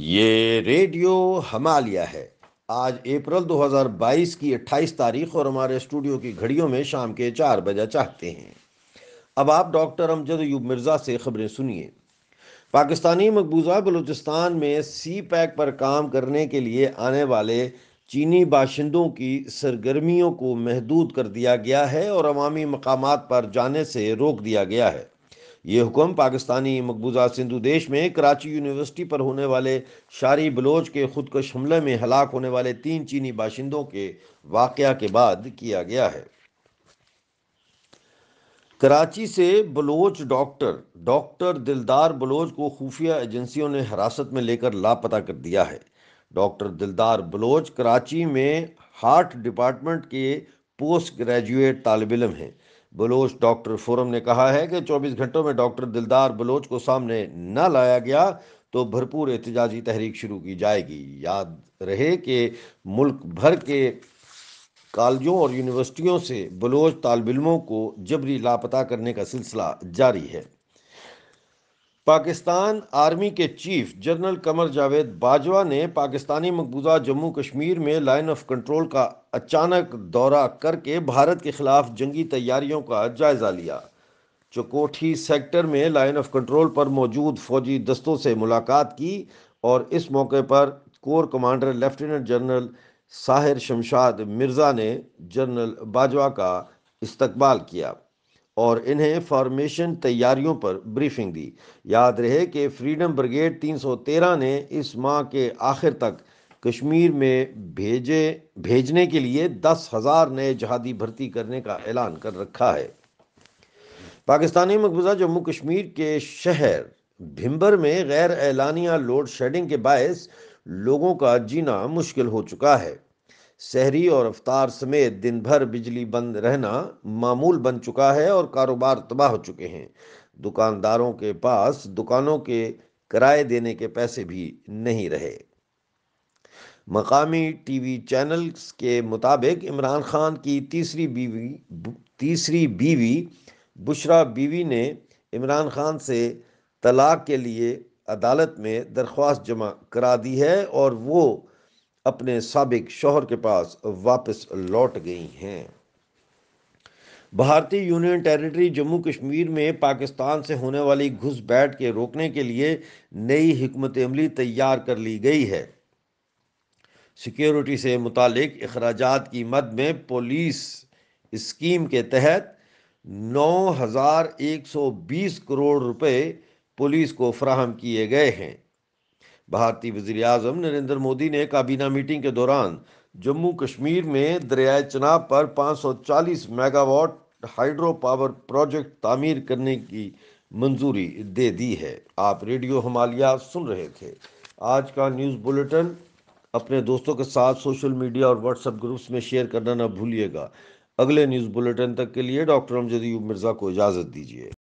ये रेडियो हमालिया है आज अप्रैल 2022 की 28 तारीख और हमारे स्टूडियो की घड़ियों में शाम के चार बजा चाहते हैं अब आप डॉक्टर अमजद यूब मिर्ज़ा से खबरें सुनिए पाकिस्तानी मकबूजा बलूचिस्तान में सी पैक पर काम करने के लिए आने वाले चीनी बाशिंदों की सरगर्मियों को महदूद कर दिया गया है और अवामी मकाम पर जाने से रोक दिया गया है ये हुक्म पाकिस्तानी मकबूजा सिंधु देश में कराची यूनिवर्सिटी पर होने वाले शारी बलोच के खुदकश हमले में हलाक होने वाले तीन चीनी बाशिंदों के वाक़ के बाद किया गया है कराची से बलोच डॉक्टर डॉक्टर दिलदार बलोच को खुफिया एजेंसियों ने हिरासत में लेकर लापता कर दिया है डॉक्टर दिलदार बलोच कराची में हार्ट डिपार्टमेंट के पोस्ट ग्रेजुएट तालब इलम हैं बलोच डॉक्टर फोरम ने कहा है कि 24 घंटों में डॉक्टर दिलदार बलोच को सामने न लाया गया तो भरपूर एहतजाजी तहरीक शुरू की जाएगी याद रहे कि मुल्क भर के कॉलेजों और यूनिवर्सिटियों से बलोच तालब इलमों को जबरी लापता करने का सिलसिला जारी है पाकिस्तान आर्मी के चीफ जनरल कमर जावेद बाजवा ने पाकिस्तानी मकबूजा जम्मू कश्मीर में लाइन ऑफ कंट्रोल का अचानक दौरा करके भारत के खिलाफ जंगी तैयारियों का जायजा लिया चकोठी सेक्टर में लाइन ऑफ कंट्रोल पर मौजूद फौजी दस्तों से मुलाकात की और इस मौके पर corps commander lieutenant general Sahir Shamshad Mirza ने जनरल बाजवा का इस्तबाल किया और इन्हें फॉर्मेशन तैयारियों पर ब्रीफिंग दी याद रहे कि फ्रीडम ब्रिगेड 313 ने इस माह के आखिर तक कश्मीर में भेजे भेजने के लिए दस हज़ार नए जहादी भर्ती करने का ऐलान कर रखा है पाकिस्तानी मकबूजा जम्मू कश्मीर के शहर भिम्बर में गैर एलानिया लोड शेडिंग के बायस लोगों का जीना मुश्किल हो चुका है शहरी और अफ्तार समेत दिन भर बिजली बंद रहना मामूल बन चुका है और कारोबार तबाह हो चुके हैं दुकानदारों के पास दुकानों के किराए देने के पैसे भी नहीं रहे मकामी टीवी चैनल्स के मुताबिक इमरान खान की तीसरी बीवी तीसरी बीवी बुशरा बीवी ने इमरान खान से तलाक के लिए अदालत में दरख्वास्त जमा करा दी है और वो अपने सबक शोहर के पास वापस लौट गई हैं भारतीय यूनियन टेरिटरी जम्मू कश्मीर में पाकिस्तान से होने वाली घुसपैठ के रोकने के लिए नई हमत अमली तैयार कर ली गई है सिक्योरिटी से मुतक अखराज की मद में पुलिस स्कीम के तहत 9,120 करोड़ रुपए पुलिस को फ्राहम किए गए हैं भारतीय वजी अजम नरेंद्र मोदी ने काबीना मीटिंग के दौरान जम्मू कश्मीर में दरियाए चनाब पर 540 मेगावाट हाइड्रो पावर प्रोजेक्ट तामीर करने की मंजूरी दे दी है आप रेडियो हमालिया सुन रहे थे आज का न्यूज़ बुलेटिन अपने दोस्तों के साथ सोशल मीडिया और व्हाट्सएप ग्रुप्स में शेयर करना ना भूलिएगा अगले न्यूज़ बुलेटिन तक के लिए डॉक्टर अमजद मिर्ज़ा को इजाज़त दीजिए